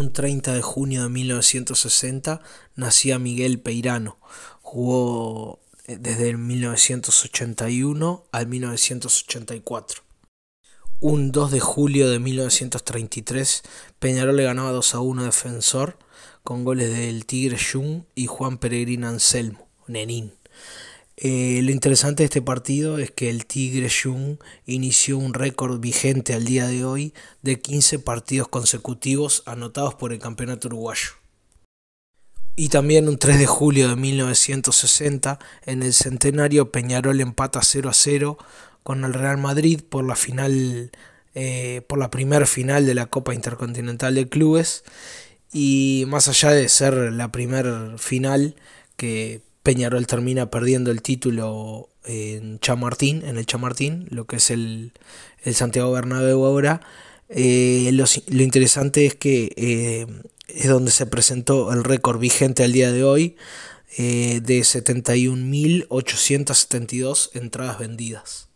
Un 30 de junio de 1960 nacía Miguel Peirano. Jugó eh, desde 1981 al 1984. Un 2 de julio de 1933, Peñarol le ganaba 2 a 1 a Defensor con goles del Tigre Jung y Juan Peregrín Anselmo, Nenín. Eh, lo interesante de este partido es que el Tigre Jung inició un récord vigente al día de hoy de 15 partidos consecutivos anotados por el campeonato uruguayo. Y también un 3 de julio de 1960, en el centenario, Peñarol empata 0 a 0 con el Real Madrid por la final, eh, por la primer final de la Copa Intercontinental de Clubes. Y más allá de ser la primer final que Peñarol termina perdiendo el título en Chamartín, en el Chamartín, lo que es el, Santiago Bernabéu ahora. Eh, lo, interesante es que eh, es donde se presentó el récord vigente al día de hoy eh, de 71.872 entradas vendidas.